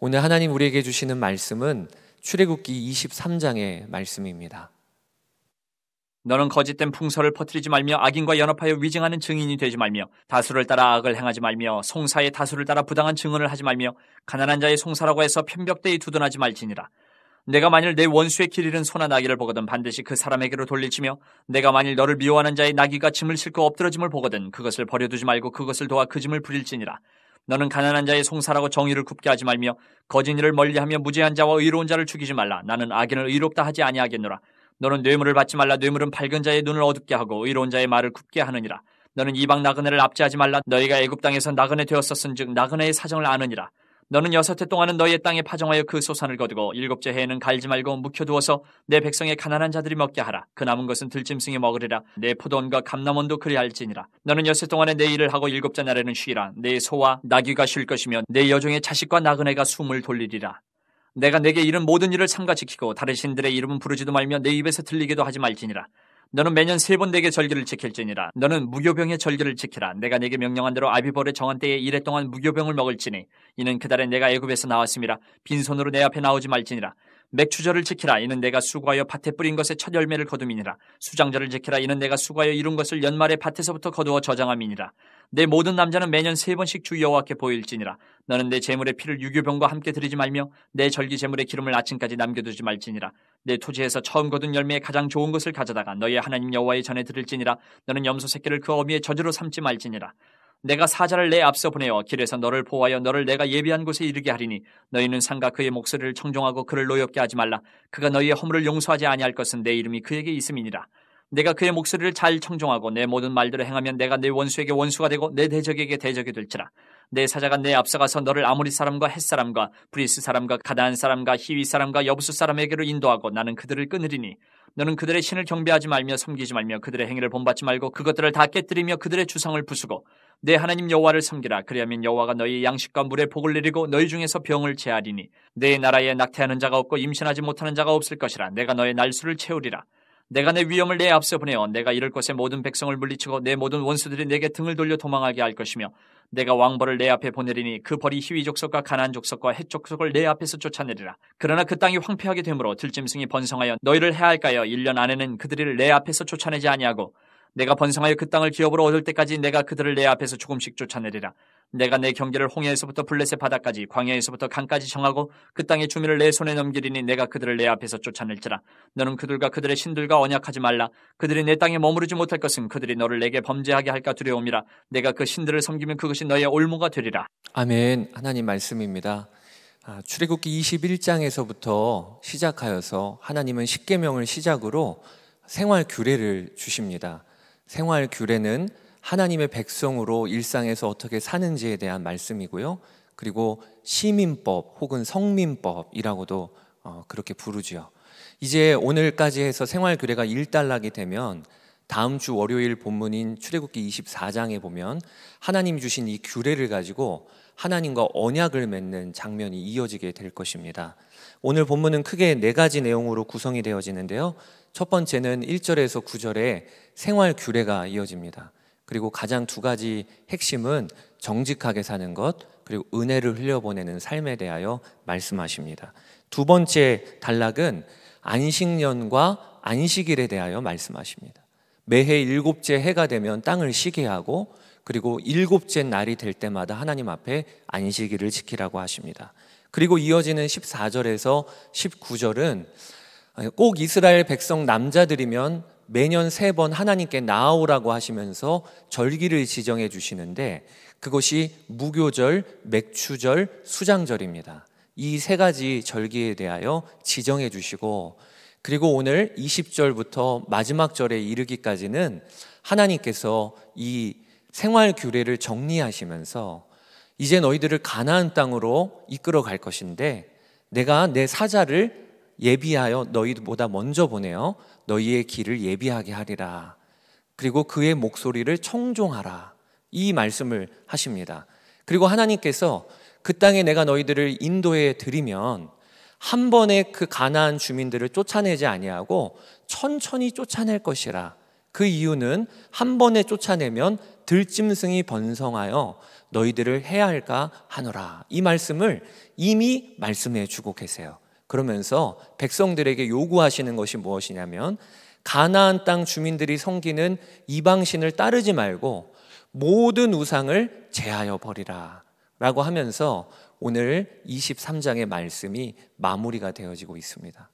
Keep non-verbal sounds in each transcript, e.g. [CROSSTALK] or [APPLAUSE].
오늘 하나님 우리에게 주시는 말씀은 출애굽기 23장의 말씀입니다. 너는 거짓된 풍설을 퍼뜨리지 말며 악인과 연합하여 위증하는 증인이 되지 말며 다수를 따라 악을 행하지 말며 송사의 다수를 따라 부당한 증언을 하지 말며 가난한 자의 송사라고 해서 편벽대에 두둔하지 말지니라. 내가 만일 내 원수의 길 잃은 소나 나귀를 보거든 반드시 그 사람에게로 돌리치며 내가 만일 너를 미워하는 자의 나귀가 짐을 싣고 엎드러짐을 보거든 그것을 버려두지 말고 그것을 도와 그 짐을 부릴지니라. 너는 가난한 자의 송사라고 정의를 굽게 하지 말며 거짓 일을 멀리하며 무죄한 자와 의로운 자를 죽이지 말라. 나는 악인을 의롭다 하지 아니하겠노라. 너는 뇌물을 받지 말라. 뇌물은 밝은 자의 눈을 어둡게 하고 의로운 자의 말을 굽게 하느니라. 너는 이방 나그네를 압제하지 말라. 너희가 애굽 땅에서 나그네 되었었은즉 나그네의 사정을 아느니라. 너는 여섯 해 동안은 너의 땅에 파종하여 그 소산을 거두고 일곱째 해에는 갈지 말고 묵혀두어서 내 백성의 가난한 자들이 먹게 하라. 그 남은 것은 들짐승이 먹으리라. 내 포도원과 감나원도 그리할지니라. 너는 여섯 해 동안에 내 일을 하고 일곱째 날에는 쉬라. 내 소와 나귀가 쉴 것이며 내 여종의 자식과 나그네가 숨을 돌리리라. 내가 내게 이른 모든 일을 삼가 지키고 다른 신들의 이름은 부르지도 말며 내 입에서 들리기도 하지 말지니라. 너는 매년 세 번 내게 절기를 지킬지니라. 너는 무교병의 절기를 지키라. 내가 내게 명령한 대로 아비벌의 정한 때에 이래 동안 무교병을 먹을지니. 이는 그달에 내가 애굽에서 나왔음니라 빈손으로 내 앞에 나오지 말지니라. 맥추절을 지키라 이는 내가 수고하여 밭에 뿌린 것의 첫 열매를 거둠이니라 수장절을 지키라 이는 내가 수고하여 이룬 것을 연말에 밭에서부터 거두어 저장함이니라 내 모든 남자는 매년 세 번씩 주 여호와께 보일지니라 너는 내 재물의 피를 유교병과 함께 드리지 말며 내 절기 재물의 기름을 아침까지 남겨두지 말지니라 내 토지에서 처음 거둔 열매의 가장 좋은 것을 가져다가 너희 하나님 여호와의 전에 드릴지니라 너는 염소 새끼를 그 어미의 저주로 삼지 말지니라 내가 사자를 내 앞서 보내어 길에서 너를 보호하여 너를 내가 예비한 곳에 이르게 하리니 너희는 상가 그의 목소리를 청종하고 그를 노엽게 하지 말라 그가 너희의 허물을 용서하지 아니할 것은 내 이름이 그에게 있음이니라 내가 그의 목소리를 잘 청종하고 내 모든 말대로 행하면 내가 내 원수에게 원수가 되고 내 대적에게 대적이 될지라. 내 사자가 내 앞서가서 너를 아무리 사람과 햇 사람과 브리스 사람과 가다한 사람과 희위 사람과 여부수 사람에게로 인도하고 나는 그들을 끊으리니 너는 그들의 신을 경배하지 말며 섬기지 말며 그들의 행위를 본받지 말고 그것들을 다 깨뜨리며 그들의 주상을 부수고 내 하나님 여호와를 섬기라 그리하면 여호와가 너희 양식과 물에 복을 내리고 너희 중에서 병을 재하리니내 나라에 낙태하는 자가 없고 임신하지 못하는 자가 없을 것이라 내가 너의 날수를 채우리라 내가 내 위험을 내 앞서 보내어 내가 이럴 것에 모든 백성을 물리치고 내 모든 원수들이 내게 등을 돌려 도망하게 할 것이며 내가 왕벌을 내 앞에 보내리니 그 벌이 희위 족속과 가난 족속과 헷 족속을 내 앞에서 쫓아내리라 그러나 그 땅이 황폐하게 되므로 들짐승이 번성하여 너희를 해할까요 1년 안에는 그들을 내 앞에서 쫓아내지 아니하고 내가 번성하여 그 땅을 기업으로 얻을 때까지 내가 그들을 내 앞에서 조금씩 쫓아내리라. 내가 내 경계를 홍해에서부터 블레셋 바다까지 광야에서부터 강까지 정하고 그 땅의 주민을 내 손에 넘기리니 내가 그들을 내 앞에서 쫓아낼지라 너는 그들과 그들의 신들과 언약하지 말라 그들이 내 땅에 머무르지 못할 것은 그들이 너를 내게 범죄하게 할까 두려움이라 내가 그 신들을 섬기면 그것이 너의 올무가 되리라 아멘 하나님 말씀입니다 아, 출애굽기 21장에서부터 시작하여서 하나님은 십계명을 시작으로 생활 규례를 주십니다 생활 규례는 하나님의 백성으로 일상에서 어떻게 사는지에 대한 말씀이고요. 그리고 시민법 혹은 성민법이라고도 어, 그렇게 부르지요. 이제 오늘까지 해서 생활 규례가 1단락이 되면 다음 주 월요일 본문인 출애굽기 24장에 보면 하나님 주신 이 규례를 가지고 하나님과 언약을 맺는 장면이 이어지게 될 것입니다. 오늘 본문은 크게 네 가지 내용으로 구성이 되어지는데요. 첫 번째는 1절에서 9절에 생활 규례가 이어집니다. 그리고 가장 두 가지 핵심은 정직하게 사는 것, 그리고 은혜를 흘려보내는 삶에 대하여 말씀하십니다. 두 번째 단락은 안식년과 안식일에 대하여 말씀하십니다. 매해 일곱째 해가 되면 땅을 쉬게 하고 그리고 일곱째 날이 될 때마다 하나님 앞에 안식일을 지키라고 하십니다. 그리고 이어지는 14절에서 19절은 꼭 이스라엘 백성 남자들이면 매년 세 번 하나님께 나아오라고 하시면서 절기를 지정해 주시는데 그것이 무교절, 맥추절, 수장절입니다. 이 세 가지 절기에 대하여 지정해 주시고 그리고 오늘 20절부터 마지막 절에 이르기까지는 하나님께서 이 생활 규례를 정리하시면서 이제 너희들을 가나안 땅으로 이끌어 갈 것인데 내가 내 사자를 예비하여 너희보다 먼저 보내어 너희의 길을 예비하게 하리라. 그리고 그의 목소리를 청종하라. 이 말씀을 하십니다. 그리고 하나님께서 그 땅에 내가 너희들을 인도해드리면한 번에 그 가나안 주민들을 쫓아내지 아니하고 천천히 쫓아낼 것이라. 그 이유는 한 번에 쫓아내면 들짐승이 번성하여 너희들을 해야 할까 하노라. 이 말씀을 이미 말씀해 주고 계세요. 그러면서 백성들에게 요구하시는 것이 무엇이냐면 가나안 땅 주민들이 섬기는 이방 신을 따르지 말고 모든 우상을 제하여 버리라라고 하면서 오늘 23장의 말씀이 마무리가 되어지고 있습니다.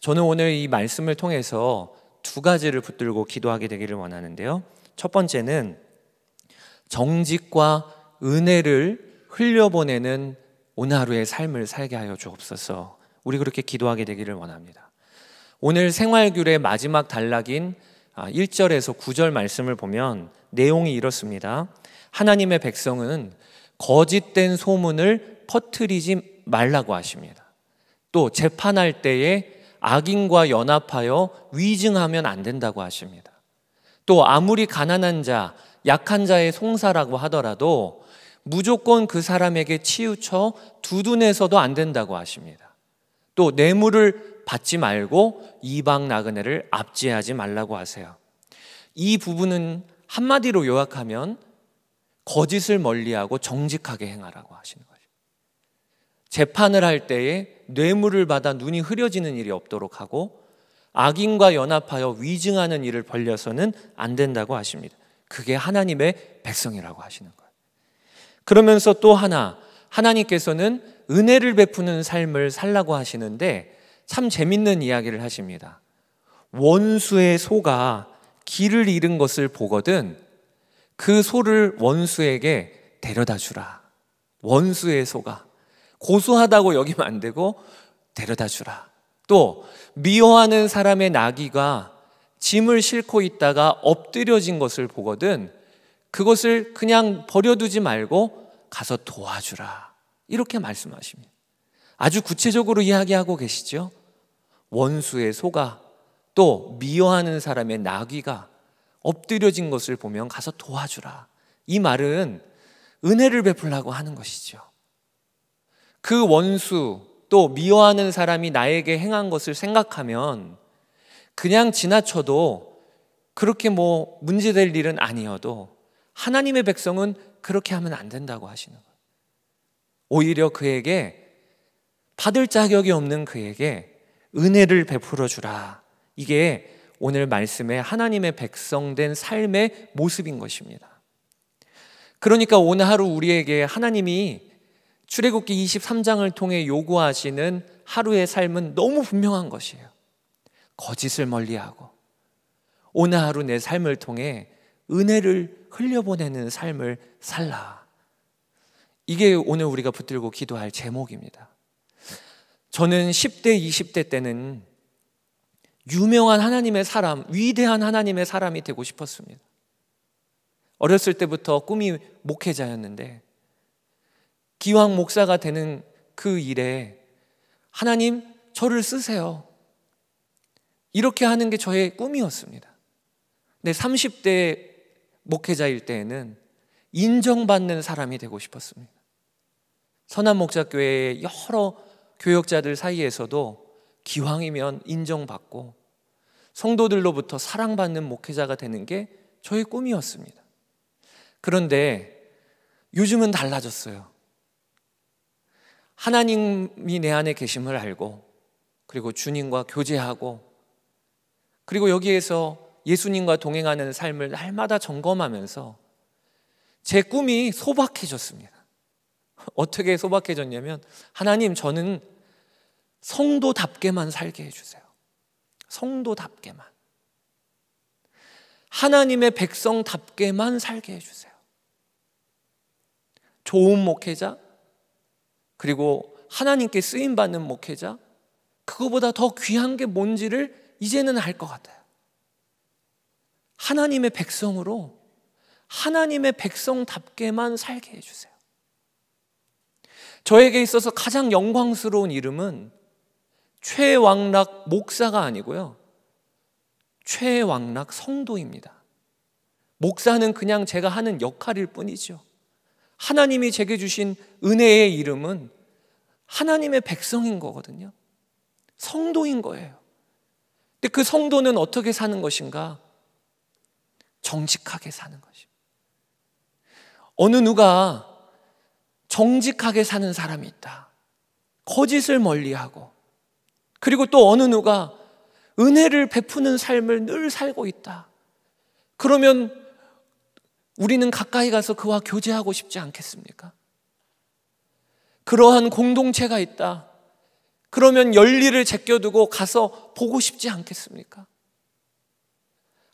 저는 오늘 이 말씀을 통해서 두 가지를 붙들고 기도하게 되기를 원하는데요. 첫 번째는 정직과 은혜를 흘려보내는 오늘 하루의 삶을 살게 하여 주옵소서. 우리 그렇게 기도하게 되기를 원합니다. 오늘 생활규례 마지막 단락인 1절에서 아, 9절 말씀을 보면 내용이 이렇습니다. 하나님의 백성은 거짓된 소문을 퍼뜨리지 말라고 하십니다. 또 재판할 때에 악인과 연합하여 위증하면 안 된다고 하십니다. 또 아무리 가난한 자, 약한 자의 송사라고 하더라도 무조건 그 사람에게 치우쳐 두둔해서도 안 된다고 하십니다. 또 뇌물을 받지 말고 이방 나그네를 압제하지 말라고 하세요. 이 부분은 한마디로 요약하면 거짓을 멀리하고 정직하게 행하라고 하시는 거죠. 재판을 할 때에 뇌물을 받아 눈이 흐려지는 일이 없도록 하고 악인과 연합하여 위증하는 일을 벌려서는 안 된다고 하십니다. 그게 하나님의 백성이라고 하시는 거예요. 그러면서 또 하나 하나님께서는 은혜를 베푸는 삶을 살라고 하시는데 참 재밌는 이야기를 하십니다. 원수의 소가 길을 잃은 것을 보거든 그 소를 원수에게 데려다 주라. 원수의 소가 고소하다고 여기면 안 되고 데려다 주라. 또 미워하는 사람의 나귀가 짐을 싣고 있다가 엎드려진 것을 보거든 그것을 그냥 버려두지 말고 가서 도와주라. 이렇게 말씀하십니다. 아주 구체적으로 이야기하고 계시죠? 원수의 소가 또 미워하는 사람의 나귀가 엎드려진 것을 보면 가서 도와주라. 이 말은 은혜를 베풀라고 하는 것이죠. 그 원수 또 미워하는 사람이 나에게 행한 것을 생각하면 그냥 지나쳐도 그렇게 뭐 문제될 일은 아니어도 하나님의 백성은 그렇게 하면 안 된다고 하시는 거예요. 오히려 그에게 받을 자격이 없는 그에게 은혜를 베풀어 주라. 이게 오늘 말씀에 하나님의 백성된 삶의 모습인 것입니다. 그러니까 오늘 하루 우리에게 하나님이 출애굽기 23장을 통해 요구하시는 하루의 삶은 너무 분명한 것이에요. 거짓을 멀리하고 오늘 하루 내 삶을 통해 은혜를 흘려보내는 삶을 살라. 이게 오늘 우리가 붙들고 기도할 제목입니다. 저는 10대, 20대 때는 유명한 하나님의 사람, 위대한 하나님의 사람이 되고 싶었습니다. 어렸을 때부터 꿈이 목회자였는데 기왕 목사가 되는 그 일에 하나님 저를 쓰세요. 이렇게 하는 게 저의 꿈이었습니다. 내 30대 목회자일 때에는 인정받는 사람이 되고 싶었습니다. 선한 목자교회의 여러 교역자들 사이에서도 기왕이면 인정받고 성도들로부터 사랑받는 목회자가 되는 게 저의 꿈이었습니다. 그런데 요즘은 달라졌어요. 하나님이 내 안에 계심을 알고 그리고 주님과 교제하고 그리고 여기에서 예수님과 동행하는 삶을 날마다 점검하면서 제 꿈이 소박해졌습니다. [LAUGHS] 어떻게 소박해졌냐면 하나님 저는 성도답게만 살게 해주세요. 성도답게만. 하나님의 백성답게만 살게 해주세요. 좋은 목회자, 그리고 하나님께 쓰임받는 목회자, 그거보다 더 귀한 게 뭔지를 이제는 알 것 같아요. 하나님의 백성으로 하나님의 백성답게만 살게 해주세요. 저에게 있어서 가장 영광스러운 이름은 최왕락 목사가 아니고요. 최왕락 성도입니다. 목사는 그냥 제가 하는 역할일 뿐이죠. 하나님이 제게 주신 은혜의 이름은 하나님의 백성인 거거든요. 성도인 거예요. 근데 그 성도는 어떻게 사는 것인가? 정직하게 사는 것입니다. 어느 누가 정직하게 사는 사람이 있다. 거짓을 멀리하고 그리고 또 어느 누가 은혜를 베푸는 삶을 늘 살고 있다. 그러면 우리는 가까이 가서 그와 교제하고 싶지 않겠습니까? 그러한 공동체가 있다. 그러면 열리를 제껴두고 가서 보고 싶지 않겠습니까?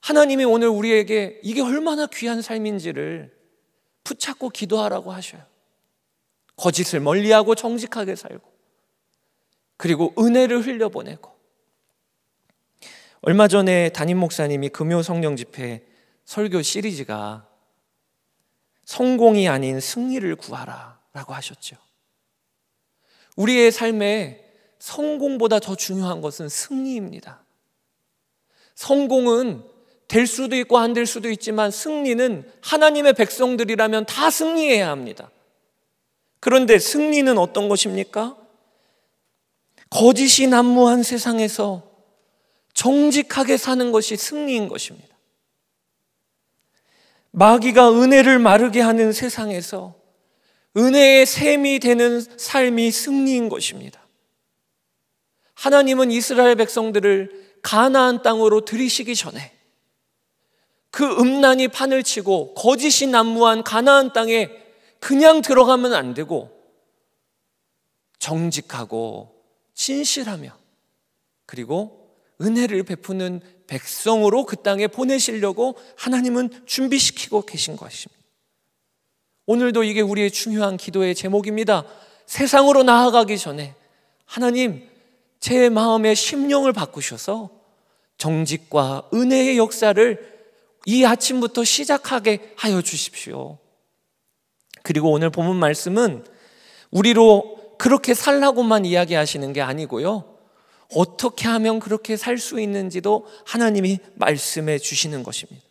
하나님이 오늘 우리에게 이게 얼마나 귀한 삶인지를 붙잡고 기도하라고 하셔요. 거짓을 멀리하고 정직하게 살고 그리고 은혜를 흘려보내고 얼마 전에 담임 목사님이 금요 성령 집회 설교 시리즈가 성공이 아닌 승리를 구하라라고 하셨죠. 우리의 삶에 성공보다 더 중요한 것은 승리입니다. 성공은 될 수도 있고 안 될 수도 있지만 승리는 하나님의 백성들이라면 다 승리해야 합니다. 그런데 승리는 어떤 것입니까? 거짓이 난무한 세상에서 정직하게 사는 것이 승리인 것입니다. 마귀가 은혜를 마르게 하는 세상에서 은혜의 샘이 되는 삶이 승리인 것입니다. 하나님은 이스라엘 백성들을 가나안 땅으로 들이시기 전에 그 음란이 판을 치고 거짓이 난무한 가나안 땅에 그냥 들어가면 안 되고 정직하고 진실하며 그리고 은혜를 베푸는 백성으로 그 땅에 보내시려고 하나님은 준비시키고 계신 것입니다. 오늘도 이게 우리의 중요한 기도의 제목입니다. 세상으로 나아가기 전에 하나님 제 마음의 심령을 바꾸셔서 정직과 은혜의 역사를 이 아침부터 시작하게 하여 주십시오. 그리고 오늘 본문 말씀은 우리로 그렇게 살라고만 이야기하시는 게 아니고요. 어떻게 하면 그렇게 살 수 있는지도 하나님이 말씀해 주시는 것입니다.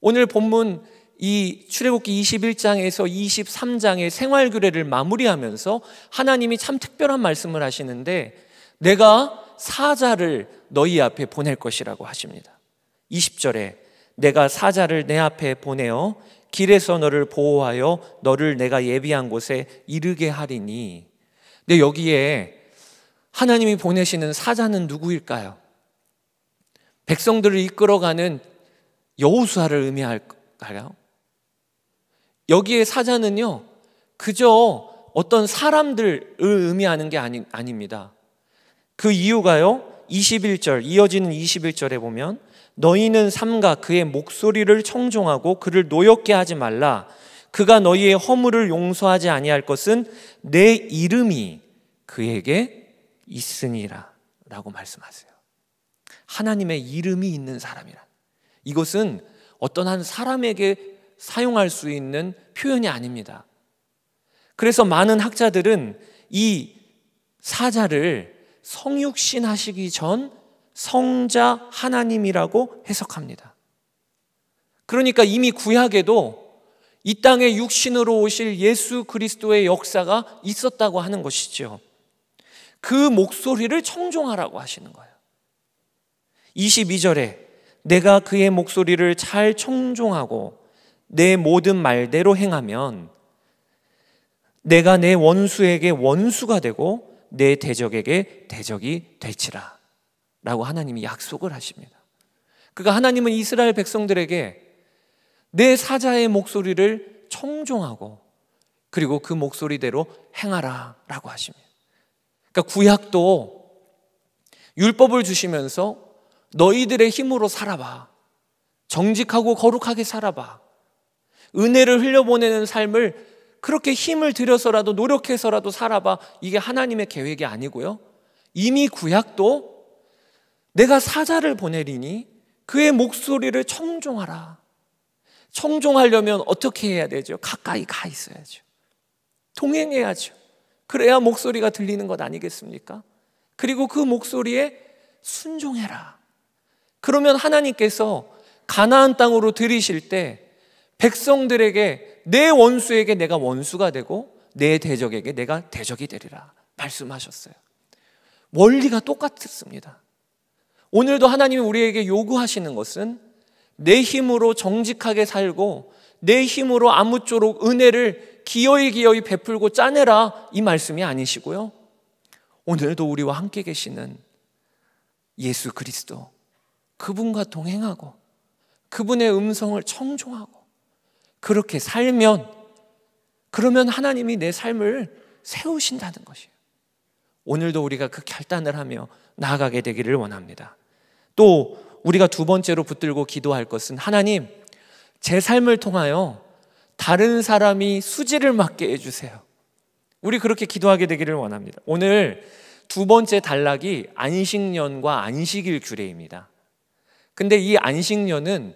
오늘 본문 이 출애굽기 21장에서 23장의 생활 규례를 마무리하면서 하나님이 참 특별한 말씀을 하시는데 내가 사자를 너희 앞에 보낼 것이라고 하십니다. 20절에 내가 사자를 내 앞에 보내어 길에서 너를 보호하여 너를 내가 예비한 곳에 이르게 하리니. 근데 여기에 하나님이 보내시는 사자는 누구일까요? 백성들을 이끌어가는 여우수아를 의미할까요? 여기에 사자는요, 그저 어떤 사람들을 의미하는 게 아니, 아닙니다. 그 이유가요, 21절 이어지는 21절에 보면 너희는 삼가 그의 목소리를 청종하고 그를 노엽게 하지 말라 그가 너희의 허물을 용서하지 아니할 것은 내 이름이 그에게 있으니라라고 말씀하세요. 하나님의 이름이 있는 사람이란 이것은 어떤 한 사람에게 사용할 수 있는 표현이 아닙니다. 그래서 많은 학자들은 이 사자를 성육신 하시기 전 성자 하나님이라고 해석합니다. 그러니까 이미 구약에도 이 땅에 육신으로 오실 예수 그리스도의 역사가 있었다고 하는 것이지그 목소리를 청종하라고 하시는 거예요. 22절에 내가 그의 목소리를 잘 청종하고 내 모든 말대로 행하면 내가 내 원수에게 원수가 되고 내 대적에게 대적이 될지라. 라고 하나님이 약속을 하십니다. 그러 하나님은 이스라엘 백성들에게 내 사자의 목소리를 청종하고 그리고 그 목소리대로 행하라 라고 하십니다. 그러니까 구약도 율법을 주시면서 너희들의 힘으로 살아봐. 정직하고 거룩하게 살아봐. 은혜를 흘려보내는 삶을 그렇게 힘을 들여서라도 노력해서라도 살아봐. 이게 하나님의 계획이 아니고요. 이미 구약도 내가 사자를 보내리니 그의 목소리를 청종하라. 청종하려면 어떻게 해야 되죠? 가까이 가 있어야죠. 동행해야죠. 그래야 목소리가 들리는 것 아니겠습니까? 그리고 그 목소리에 순종해라. 그러면 하나님께서 가나안 땅으로 들이실 때 백성들에게 내 원수에게 내가 원수가 되고 내 대적에게 내가 대적이 되리라 말씀하셨어요. 원리가 똑같습니다. 오늘도 하나님이 우리에게 요구하시는 것은 내 힘으로 정직하게 살고 내 힘으로 아무쪼록 은혜를 기어이 기어이 베풀고 짜내라 이 말씀이 아니시고요. 오늘도 우리와 함께 계시는 예수 그리스도 그분과 동행하고 그분의 음성을 청종하고 그렇게 살면 그러면 하나님이 내 삶을 세우신다는 것이에요. 오늘도 우리가 그 결단을 하며 나아가게 되기를 원합니다. 또 우리가 두 번째로 붙들고 기도할 것은 하나님, 제 삶을 통하여 다른 사람이 수지를 맞게 해주세요. 우리 그렇게 기도하게 되기를 원합니다. 오늘 두 번째 단락이 안식년과 안식일 규례입니다. 근데 이 안식년은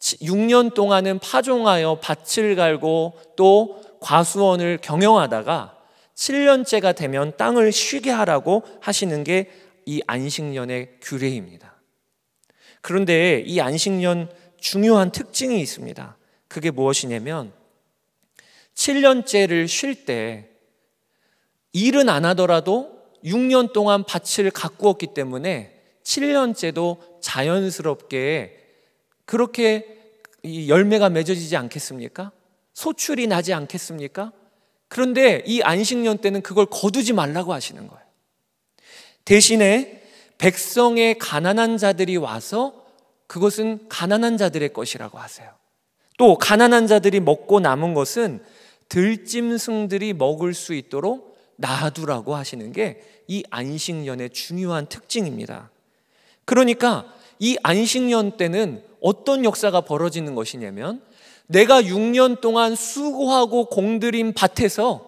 6년 동안은 파종하여 밭을 갈고 또 과수원을 경영하다가 7년째가 되면 땅을 쉬게 하라고 하시는 게 이 안식년의 규례입니다. 그런데 이 안식년 중요한 특징이 있습니다. 그게 무엇이냐면 7년째를 쉴 때 일은 안 하더라도 6년 동안 밭을 가꾸었기 때문에 7년째도 자연스럽게 그렇게 열매가 맺어지지 않겠습니까? 소출이 나지 않겠습니까? 그런데 이 안식년 때는 그걸 거두지 말라고 하시는 거예요. 대신에 백성의 가난한 자들이 와서 그것은 가난한 자들의 것이라고 하세요. 또 가난한 자들이 먹고 남은 것은 들짐승들이 먹을 수 있도록 놔두라고 하시는 게 이 안식년의 중요한 특징입니다. 그러니까 이 안식년 때는 어떤 역사가 벌어지는 것이냐면 내가 6년 동안 수고하고 공들인 밭에서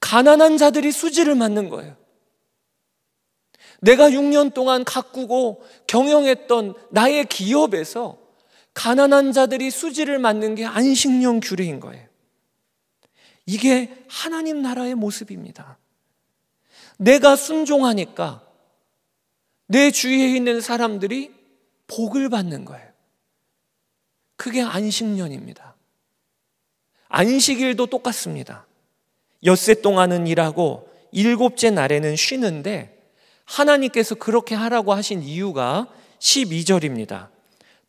가난한 자들이 수지를 맞는 거예요. 내가 6년 동안 가꾸고 경영했던 나의 기업에서 가난한 자들이 수지를 맞는 게 안식년 규례인 거예요. 이게 하나님 나라의 모습입니다. 내가 순종하니까 내 주위에 있는 사람들이 복을 받는 거예요. 그게 안식년입니다. 안식일도 똑같습니다. 엿새 동안은 일하고 일곱째 날에는 쉬는데 하나님께서 그렇게 하라고 하신 이유가 12절입니다.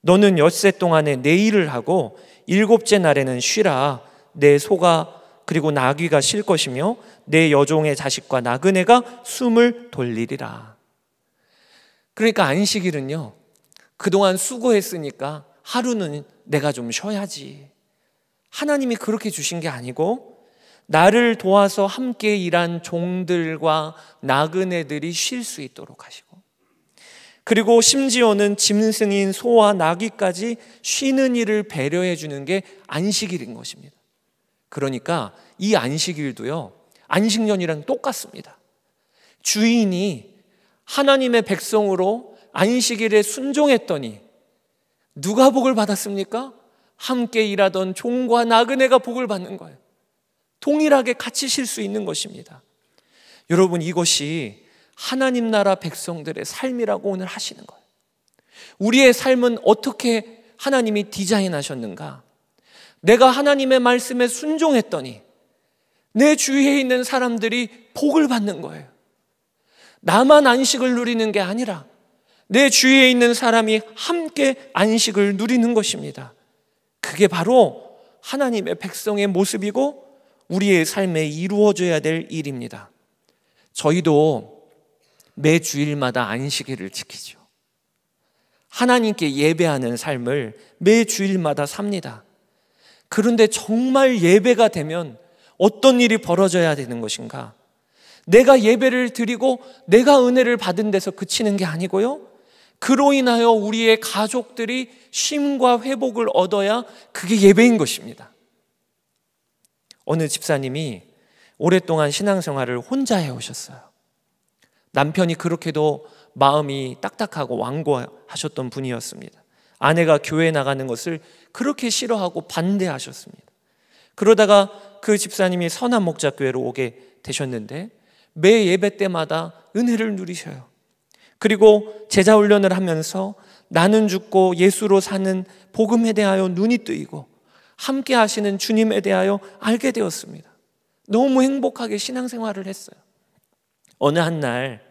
너는 엿새 동안에 내 일을 하고 일곱째 날에는 쉬라 내 소가 그리고 나귀가 쉴 것이며 내 여종의 자식과 나그네가 숨을 돌리리라. 그러니까 안식일은요. 그동안 수고했으니까 하루는 내가 좀 쉬어야지. 하나님이 그렇게 주신 게 아니고 나를 도와서 함께 일한 종들과 나그네들이 쉴 수 있도록 하시고 그리고 심지어는 짐승인 소와 나귀까지 쉬는 일을 배려해 주는 게 안식일인 것입니다. 그러니까 이 안식일도요. 안식년이랑 똑같습니다. 주인이 하나님의 백성으로 안식일에 순종했더니 누가 복을 받았습니까? 함께 일하던 종과 나그네가 복을 받는 거예요. 동일하게 같이 쉴 수 있는 것입니다. 여러분 이것이 하나님 나라 백성들의 삶이라고 오늘 하시는 거예요. 우리의 삶은 어떻게 하나님이 디자인하셨는가? 내가 하나님의 말씀에 순종했더니 내 주위에 있는 사람들이 복을 받는 거예요. 나만 안식을 누리는 게 아니라 내 주위에 있는 사람이 함께 안식을 누리는 것입니다. 그게 바로 하나님의 백성의 모습이고 우리의 삶에 이루어져야 될 일입니다. 저희도 매 주일마다 안식일을 지키죠. 하나님께 예배하는 삶을 매 주일마다 삽니다. 그런데 정말 예배가 되면 어떤 일이 벌어져야 되는 것인가? 내가 예배를 드리고 내가 은혜를 받은 데서 그치는 게 아니고요. 그로 인하여 우리의 가족들이 쉼과 회복을 얻어야 그게 예배인 것입니다. 어느 집사님이 오랫동안 신앙생활을 혼자 해오셨어요. 남편이 그렇게도 마음이 딱딱하고 완고하셨던 분이었습니다. 아내가 교회 나가는 것을 그렇게 싫어하고 반대하셨습니다. 그러다가 그 집사님이 선한 목자교회로 오게 되셨는데 매 예배 때마다 은혜를 누리셔요. 그리고 제자 훈련을 하면서 나는 죽고 예수로 사는 복음에 대하여 눈이 뜨이고 함께 하시는 주님에 대하여 알게 되었습니다. 너무 행복하게 신앙생활을 했어요. 어느 한 날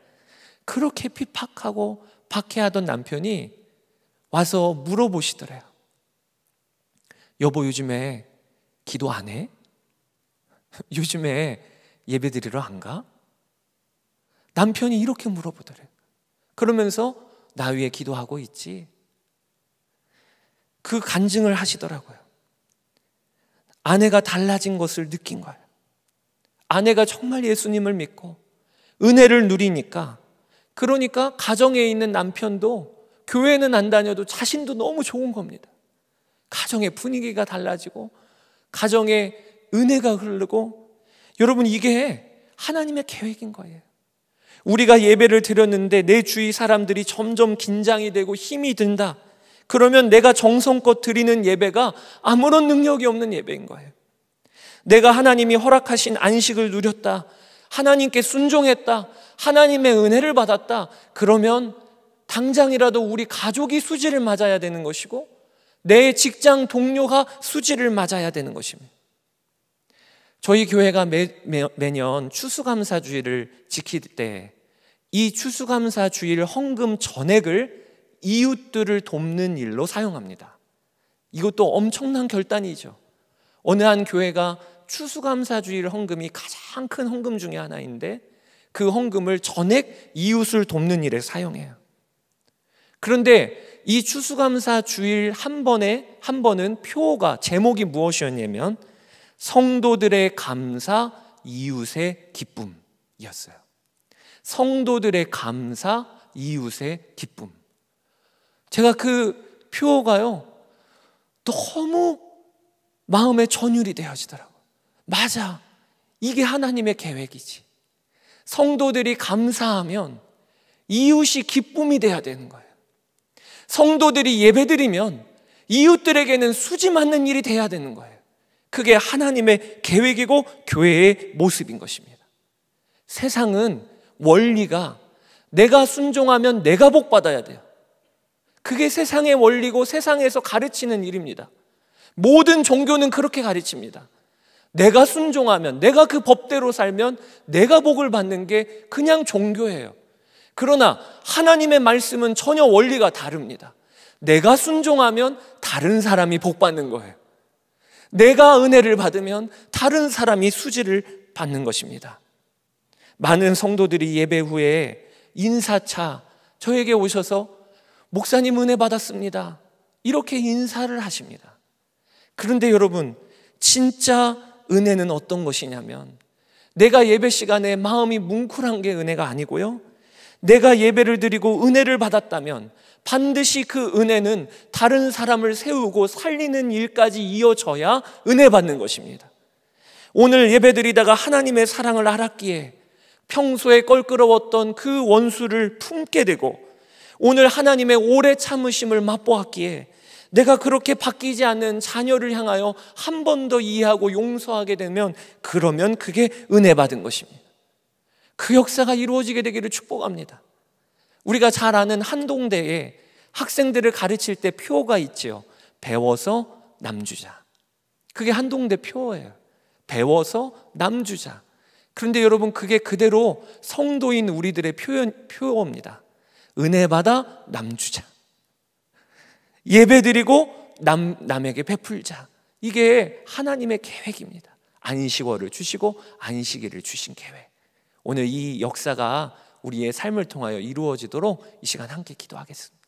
그렇게 핍박하고 박해하던 남편이 와서 물어보시더래요. 여보 요즘에 기도 안 해? [LAUGHS] 요즘에 예배드리러 안 가? 남편이 이렇게 물어보더래요. 그러면서 나위에 기도하고 있지. 그 간증을 하시더라고요. 아내가 달라진 것을 느낀 거예요. 아내가 정말 예수님을 믿고 은혜를 누리니까 그러니까 가정에 있는 남편도 교회는 안 다녀도 자신도 너무 좋은 겁니다. 가정의 분위기가 달라지고 가정의 은혜가 흐르고 여러분 이게 하나님의 계획인 거예요. 우리가 예배를 드렸는데 내 주위 사람들이 점점 긴장이 되고 힘이 든다. 그러면 내가 정성껏 드리는 예배가 아무런 능력이 없는 예배인 거예요. 내가 하나님이 허락하신 안식을 누렸다. 하나님께 순종했다. 하나님의 은혜를 받았다. 그러면 당장이라도 우리 가족이 수지를 맞아야 되는 것이고 내 직장 동료가 수지를 맞아야 되는 것입니다. 저희 교회가 매, 매년 추수감사주의를 지킬 때 이 추수감사주의를 헌금 전액을 이웃들을 돕는 일로 사용합니다. 이것도 엄청난 결단이죠. 어느 한 교회가 추수감사주의를 헌금이 가장 큰 헌금 중의 하나인데 그 헌금을 전액 이웃을 돕는 일에 사용해요. 그런데 이 추수감사 주일 한 번에 한 번은 표가 제목이 무엇이었냐면 성도들의 감사, 이웃의 기쁨이었어요. 성도들의 감사, 이웃의 기쁨. 제가 그 표어가요, 너무 마음에 전율이 되어지더라고요. 맞아. 이게 하나님의 계획이지. 성도들이 감사하면 이웃이 기쁨이 돼야 되는 거예요. 성도들이 예배드리면 이웃들에게는 수지 맞는 일이 돼야 되는 거예요. 그게 하나님의 계획이고 교회의 모습인 것입니다. 세상은 원리가 내가 순종하면 내가 복 받아야 돼요. 그게 세상의 원리고 세상에서 가르치는 일입니다. 모든 종교는 그렇게 가르칩니다. 내가 순종하면, 내가 그 법대로 살면 내가 복을 받는 게 그냥 종교예요. 그러나 하나님의 말씀은 전혀 원리가 다릅니다. 내가 순종하면 다른 사람이 복 받는 거예요. 내가 은혜를 받으면 다른 사람이 수지를 받는 것입니다. 많은 성도들이 예배 후에 인사차 저에게 오셔서 목사님 은혜 받았습니다. 이렇게 인사를 하십니다. 그런데 여러분, 진짜 은혜는 어떤 것이냐면 내가 예배 시간에 마음이 뭉클한 게 은혜가 아니고요. 내가 예배를 드리고 은혜를 받았다면 반드시 그 은혜는 다른 사람을 세우고 살리는 일까지 이어져야 은혜 받는 것입니다. 오늘 예배드리다가 하나님의 사랑을 알았기에 평소에 껄끄러웠던 그 원수를 품게 되고 오늘 하나님의 오래 참으심을 맛보았기에 내가 그렇게 바뀌지 않는 자녀를 향하여 한 번 더 이해하고 용서하게 되면 그러면 그게 은혜 받은 것입니다. 그 역사가 이루어지게 되기를 축복합니다. 우리가 잘 아는 한동대에 학생들을 가르칠 때 표어가 있지요. 배워서 남주자. 그게 한동대 표어예요. 배워서 남주자. 그런데 여러분 그게 그대로 성도인 우리들의 표현 표어입니다. 은혜 받아 남주자. 예배 드리고 남 남에게 베풀자. 이게 하나님의 계획입니다. 안식월을 주시고 안식일을 주신 계획. 오늘 이 역사가 우리의 삶을 통하여 이루어지도록 이 시간 함께 기도하겠습니다.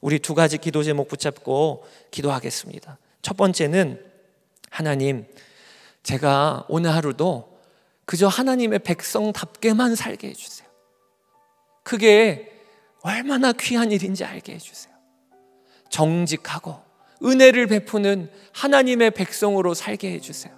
우리 두 가지 기도 제목 붙잡고 기도하겠습니다. 첫 번째는 하나님, 제가 오늘 하루도 그저 하나님의 백성답게만 살게 해주세요. 그게 얼마나 귀한 일인지 알게 해주세요. 정직하고 은혜를 베푸는 하나님의 백성으로 살게 해주세요.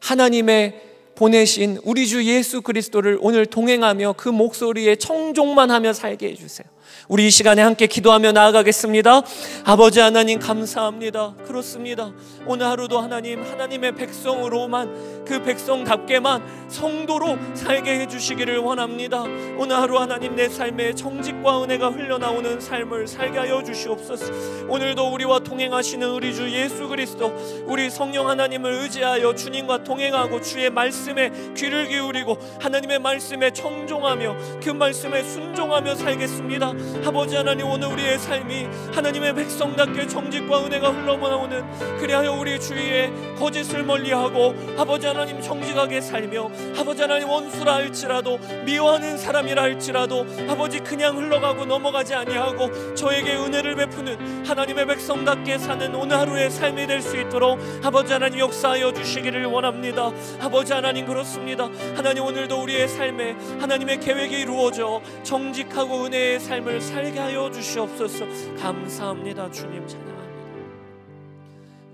하나님의 보내신 우리 주 예수 그리스도를 오늘 동행하며 그 목소리에 청종만 하며 살게 해주세요. 우리 이 시간에 함께 기도하며 나아가겠습니다. 아버지 하나님 감사합니다. 그렇습니다. 오늘 하루도 하나님 하나님의 백성으로만 그 백성답게만 성도로 살게 해주시기를 원합니다. 오늘 하루 하나님 내 삶에 정직과 은혜가 흘러나오는 삶을 살게 하여 주시옵소서. 오늘도 우리와 동행하시는 우리 주 예수 그리스도 우리 성령 하나님을 의지하여 주님과 동행하고 주의 말씀에 귀를 기울이고 하나님의 말씀에 청종하며 그 말씀에 순종하며 살겠습니다. 아버지 하나님 오늘 우리의 삶이 하나님의 백성답게 정직과 은혜가 흘러나오는 그리하여 우리 주위에 거짓을 멀리하고 아버지 하나님 정직하게 살며 아버지 하나님 원수라 할지라도 미워하는 사람이라 할지라도 아버지 그냥 흘러가고 넘어가지 아니하고 저에게 은혜를 베푸는 하나님의 백성답게 사는 오늘 하루의 삶이 될 수 있도록 아버지 하나님 역사하여 주시기를 원합니다 아버지 하나님 그렇습니다 하나님 오늘도 우리의 삶에 하나님의 계획이 이루어져 정직하고 은혜의 삶을 삶을 살게 하여 주시옵소서. 감사합니다. 주님 찬양합니다.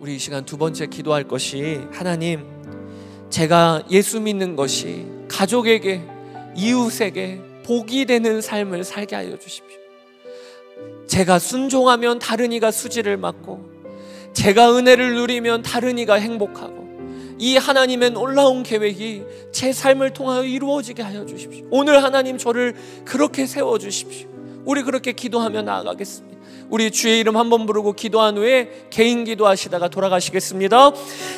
우리 이 시간 두 번째 기도할 것이 하나님 제가 예수 믿는 것이 가족에게 이웃에게 복이 되는 삶을 살게 하여 주십시오. 제가 순종하면 다른 이가 수지를 맞고 제가 은혜를 누리면 다른 이가 행복하고 이 하나님의 놀라운 계획이 제 삶을 통하여 이루어지게 하여 주십시오. 오늘 하나님 저를 그렇게 세워 주십시오. 우리 그렇게 기도하며 나아가겠습니다. 우리 주의 이름 한번 부르고 기도한 후에 개인 기도하시다가 돌아가시겠습니다.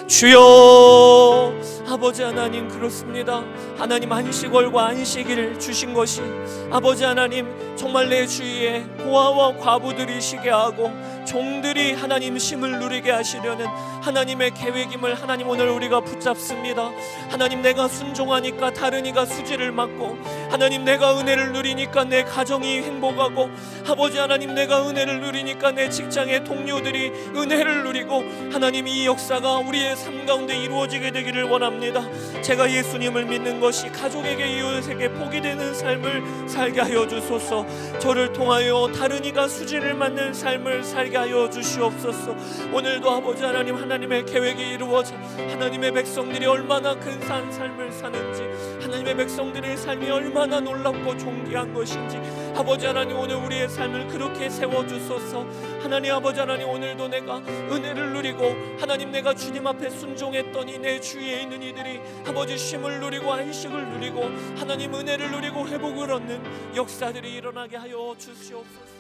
주여 아버지 하나님 그렇습니다. 하나님 안식월과 안식일 주신 것이 아버지 하나님 정말 내 주위에 고아와 과부들이 시게 하고 종들이 하나님 심을 누리게 하시려는 하나님의 계획임을 하나님 오늘 우리가 붙잡습니다. 하나님 내가 순종하니까 다른 이가 수지를 맞고 하나님 내가 은혜를 누리니까 내 가정이 행복하고 아버지 하나님 내가 은혜를 누리니까 내 직장의 동료들이 은혜를 누리고 하나님 이 역사가 우리의 삶 가운데 이루어지게 되기를 원합니다. 제가 예수님을 믿는 것이 가족에게 이웃에게 포기 되는 삶을 살게 하여 주소서. 저를 통하여 다른 이가 수진을 맞는 삶을 살게 하여 주시옵소서. 오늘도 아버지 하나님 하나님의 계획이 이루어져 하나님의 백성들이 얼마나 근사한 삶을 사는지 하나님의 백성들의 삶이 얼마나 얼마나 놀랍고 존귀한 것인지 아버지 하나님 오늘 우리의 삶을 그렇게 세워주소서 하나님 아버지 하나님 오늘도 내가 은혜를 누리고 하나님 내가 주님 앞에 순종했더니 내 주위에 있는 이들이 아버지 쉼을 누리고 안식을 누리고 하나님 은혜를 누리고 회복을 얻는 역사들이 일어나게 하여 주시옵소서